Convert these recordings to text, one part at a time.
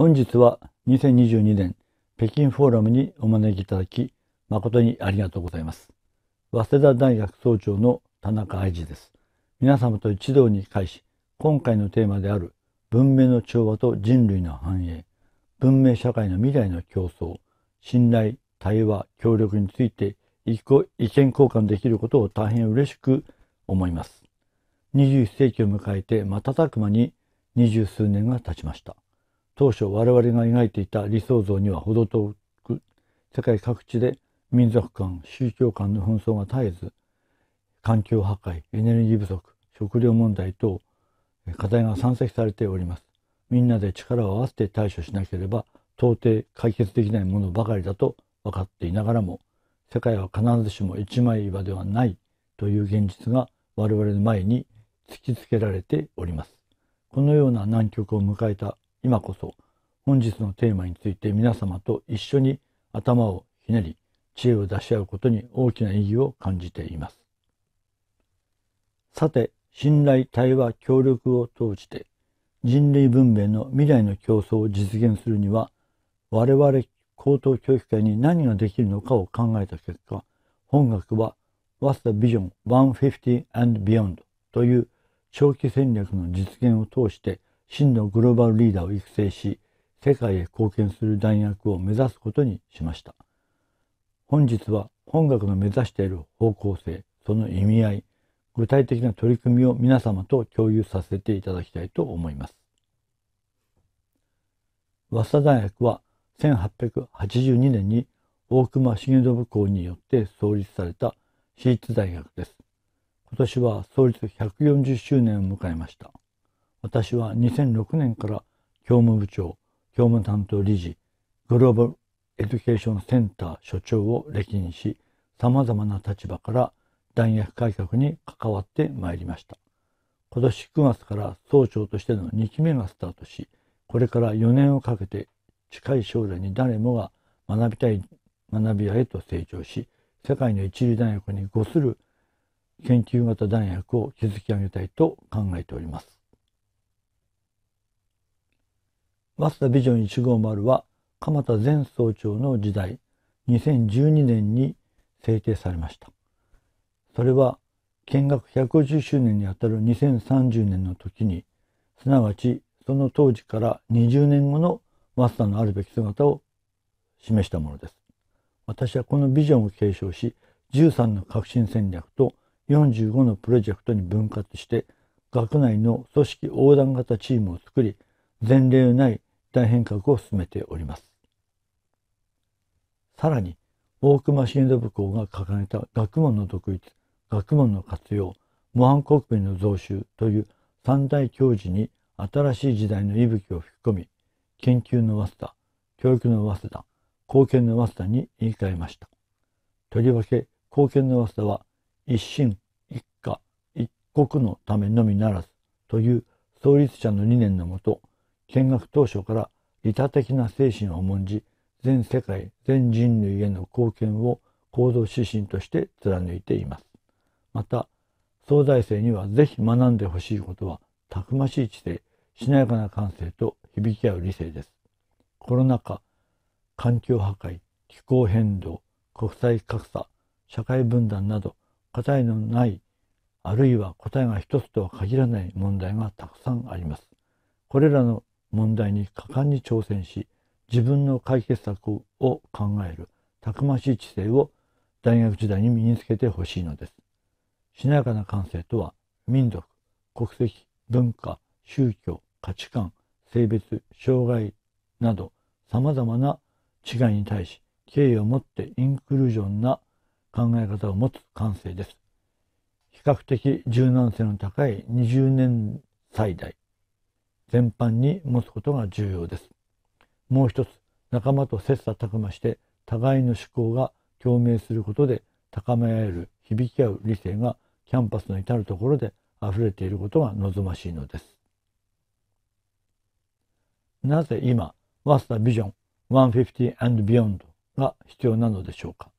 本日は2022年北京フォーラムにお招きいただき誠にありがとうございます。早稲田大学総長の田中愛二です。皆様と一堂に会し、今回のテーマである文明の調和と人類の繁栄、文明社会の未来の競争、信頼、対話、協力について意見交換できることを大変嬉しく思います。21世紀を迎えて瞬く間に二十数年が経ちました。当初我々が描いていた理想像には程遠く世界各地で民族間宗教間の紛争が絶えず環境破壊エネルギー不足食料問題等課題が山積されておりますみんなで力を合わせて対処しなければ到底解決できないものばかりだと分かっていながらも世界は必ずしも一枚岩ではないという現実が我々の前に突きつけられておりますこのような難局を迎えた今こそ本日のテーマについて皆様と一緒に頭をひねり知恵を出し合うことに大きな意義を感じていますさて信頼対話協力を通して人類文明の未来の競争を実現するには我々高等教育界に何ができるのかを考えた結果本学は What's the Vision 150 and Beyond という長期戦略の実現を通して真のグローバルリーダーを育成し、世界へ貢献する弾薬を目指すことにしました。本日は本学の目指している方向性、その意味合い、具体的な取り組みを皆様と共有させていただきたいと思います。早稲田大学は1882年に大隈重信校によって創立された私立大学です。今年は創立140周年を迎えました。私は2006年から教務部長、教務担当理事、グローバルエデュケーションセンター所長を歴任し、様々な立場から弾薬改革に関わってまいりました。今年9月から総長としての2期目がスタートし、これから4年をかけて近い将来に誰もが学びたい学び屋へと成長し、世界の一流大学に誤する研究型弾薬を築き上げたいと考えております。スタービジョン150は鎌田前総長の時代2012年に制定されました。それは見学150周年にあたる2030年の時にすなわちその当時から20年後のマスターのあるべき姿を示したものです。私はこのビジョンを継承し13の革新戦略と45のプロジェクトに分割して学内の組織横断型チームを作り前例のない態変革を進めておりますさらに大隈重部校が掲げた学問の独立学問の活用模範国民の増収という三大教授に新しい時代の息吹を吹き込み研究の早稲田教育の早稲田貢献の早稲田に言い換えましたとりわけ貢献の早稲田は一心一家一国のためのみならずという創立者の理念のもと見学当初から利他的な精神を重んじ、全世界、全人類への貢献を行動指針として貫いています。また、総大生にはぜひ学んでほしいことは、たくましい知性、しなやかな感性と響き合う理性です。コロナ禍、環境破壊、気候変動、国際格差、社会分断など、答えのない、あるいは答えが一つとは限らない問題がたくさんあります。これらの問題に果敢に挑戦し自分の解決策を考えるたくましい知性を大学時代に身につけてほしいのですしなやかな感性とは民族国籍文化宗教価値観性別障害などさまざまな違いに対し敬意を持ってインクルージョンな考え方を持つ感性です比較的柔軟性の高い20年最大全般に持つことが重要です。もう一つ、仲間と切磋琢磨して互いの思考が共鳴することで高め合える響き合う理性がキャンパスの至るところで溢れていることが望ましいのです。なぜ今、ワスタビジョン 150&Beyond が必要なのでしょうか。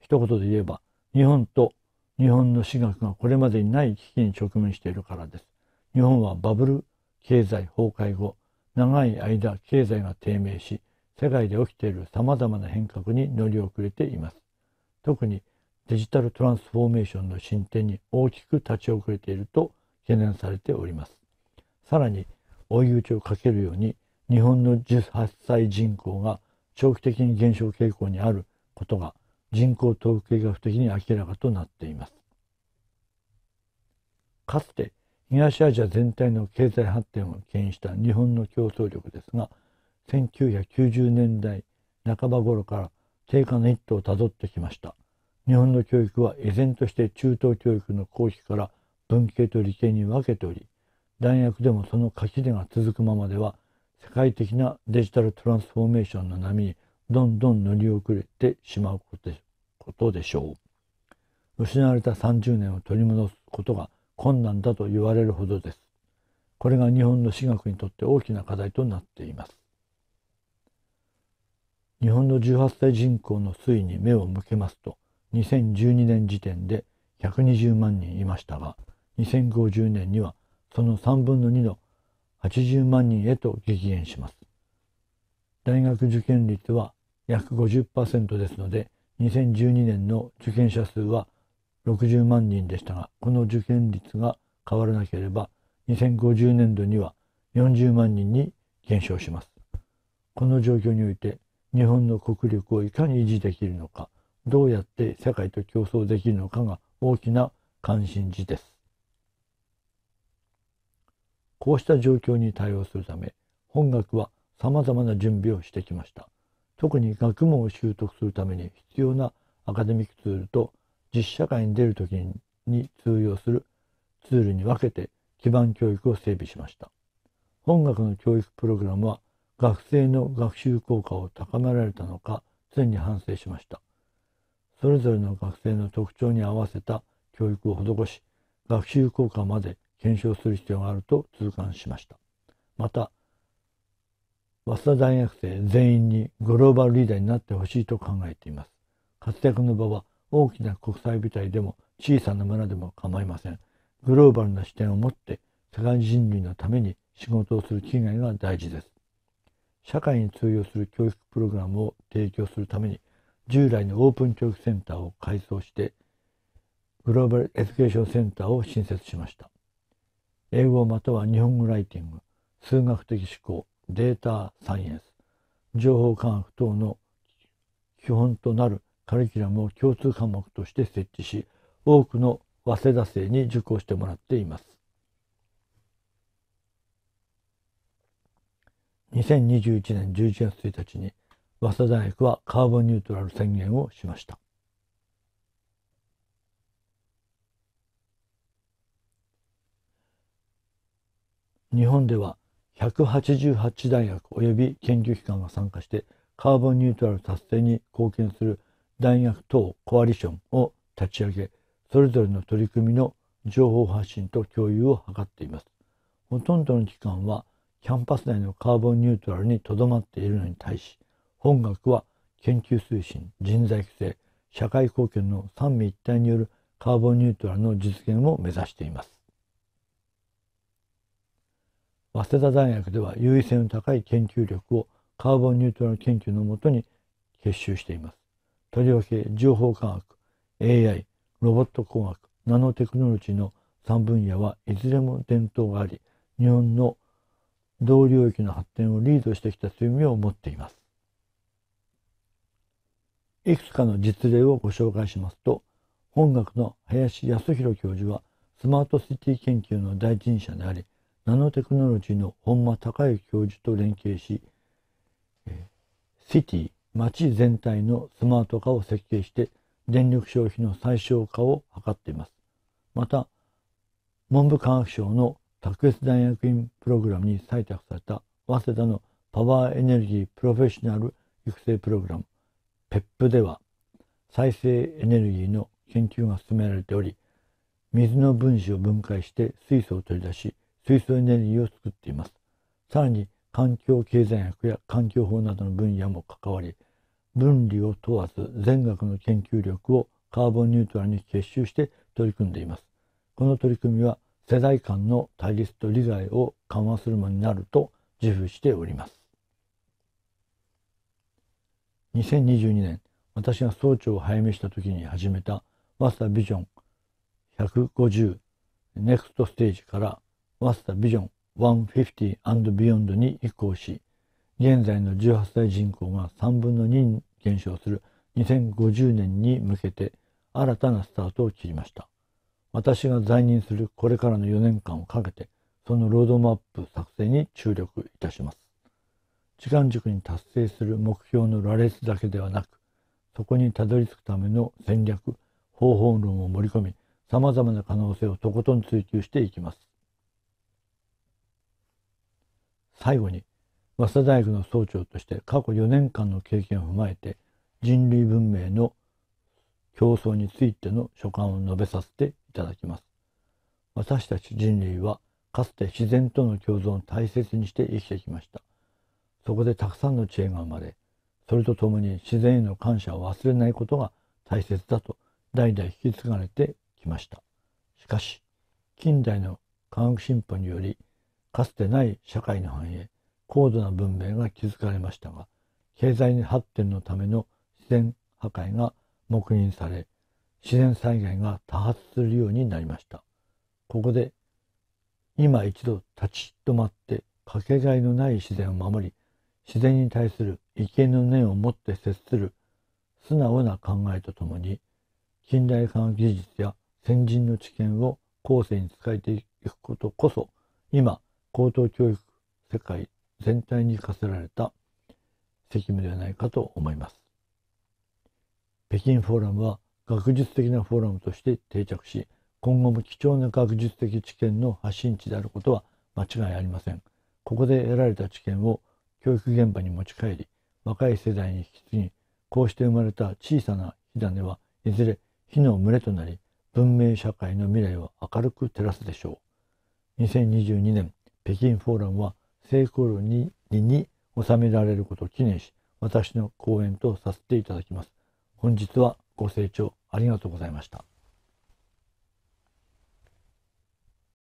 一言で言えば、日本と日本の私学がこれまでにない危機に直面しているからです。日本はバブル経済崩壊後、長い間経済が低迷し、世界で起きている様々な変革に乗り遅れています。特にデジタルトランスフォーメーションの進展に大きく立ち遅れていると懸念されております。さらに追い打ちをかけるように日本の18歳人口が長期的に減少傾向にあることが人口統計学的に明らかとなっています。かつて東アジア全体の経済発展を牽引した日本の競争力ですが1990年代半ば頃から低下の一途をたどってきました日本の教育は依然として中等教育の後期から文系と理系に分けており大学でもその垣根が続くままでは世界的なデジタルトランスフォーメーションの波にどんどん乗り遅れてしまうことでしょう失われた30年を取り戻すことが困難だと言われるほどです。これが日本の私学にとって大きな課題となっています。日本の18歳人口の推移に目を向けますと2012年時点で120万人いましたが2050年にはその3分の2の80万人へと激減します大学受験率は約50%ですので2012年の受験者数は60万人でしたがこの受験率が変わらなければ2050年度には40万人に減少しますこの状況において日本の国力をいかに維持できるのかどうやって世界と競争できるのかが大きな関心事ですこうした状況に対応するため本学は様々な準備をしてきました特に学問を習得するために必要なアカデミックツールと実社会に出るときに通用するツールに分けて基盤教育を整備しました。本学の教育プログラムは学生の学習効果を高められたのか常に反省しました。それぞれの学生の特徴に合わせた教育を施し、学習効果まで検証する必要があると痛感しました。また、早稲田大学生全員にグローバルリーダーになってほしいと考えています。活躍の場は大きな国際舞台でも小さな村でも構いません。グローバルな視点を持って世界人類のために仕事をする機会が大事です。社会に通用する教育プログラムを提供するために従来のオープン教育センターを改装してグローバルエデュケーションセンターを新設しました。英語または日本語ライティング、数学的思考、データサイエンス、情報科学等の基本となるカリキュラムを共通科目として設置し多くの早稲田生に受講してもらっています2021年11月1日に早稲田大学はカーボンニュートラル宣言をしました日本では188大学及び研究機関が参加してカーボンニュートラル達成に貢献する弾薬等コアリションを立ち上げそれぞれの取り組みの情報発信と共有を図っていますほとんどの機関はキャンパス内のカーボンニュートラルにとどまっているのに対し本学は研究推進人材育成社会貢献の三位一体によるカーボンニュートラルの実現を目指しています早稲田大学では優位性の高い研究力をカーボンニュートラル研究のもとに結集していますとりわけ情報科学 AI ロボット工学ナノテクノロジーの3分野はいずれも伝統があり日本の同領域の発展をリードしてきた強みを持っていますいくつかの実例をご紹介しますと本学の林康弘教授はスマートシティ研究の第一人者でありナノテクノロジーの本間隆之教授と連携し、えシティ町全体のスマート化を設計して電力消費の最小化を図っています。また、文部科学省の卓越大学院プログラムに採択された早稲田のパワーエネルギープロフェッショナル育成プログラム PEP では再生エネルギーの研究が進められており水の分子を分解して水素を取り出し水素エネルギーを作っていますさらに環境経済学や環境法などの分野も関わり分離を問わず全額の研究力をカーボンニュートラルに結集して取り組んでいます。この取り組みは世代間の対立と利害を緩和するものになると自負しております。2022年、私が総長を早めした時に始めたワスタビジョン150ネクストステージからマスタービジョン 150& ビヨンドに移行し、現在の18歳人口が3分の2に減少する2050年に向けて新たなスタートを切りました。私が在任するこれからの4年間をかけて、そのロードマップ作成に注力いたします。時間軸に達成する目標の羅列だけではなく、そこにたどり着くための戦略、方法論を盛り込み、様々な可能性をとことん追求していきます。最後に、早稲田大学の総長として過去4年間の経験を踏まえて人類文明の競争についての所感を述べさせていただきます私たち人類はかつて自然との共存を大切にして生きてきましたそこでたくさんの知恵が生まれそれとともに自然への感謝を忘れないことが大切だと代々引き継がれてきましたしかし近代の科学進歩によりかつてない社会の繁栄高度な文明が築かれましたが経済発展のための自然破壊が黙認され自然災害が多発するようになりましたここで今一度立ち止まってかけがえのない自然を守り自然に対する畏敬の念を持って接する素直な考えとともに近代化の技術や先人の知見を後世に伝えていくことこそ今高等教育世界全体に課せられた責務ではないかと思います。北京フォーラムは学術的なフォーラムとして定着し今後も貴重な学術的知見の発信地であることは間違いありません。ここで得られた知見を教育現場に持ち帰り若い世代に引き継ぎこうして生まれた小さな火種はいずれ火の群れとなり文明社会の未来を明るく照らすでしょう。2022年北京フォーラムは成功論にに収められることを記念し、私の講演とさせていただきます。本日はご清聴ありがとうございました。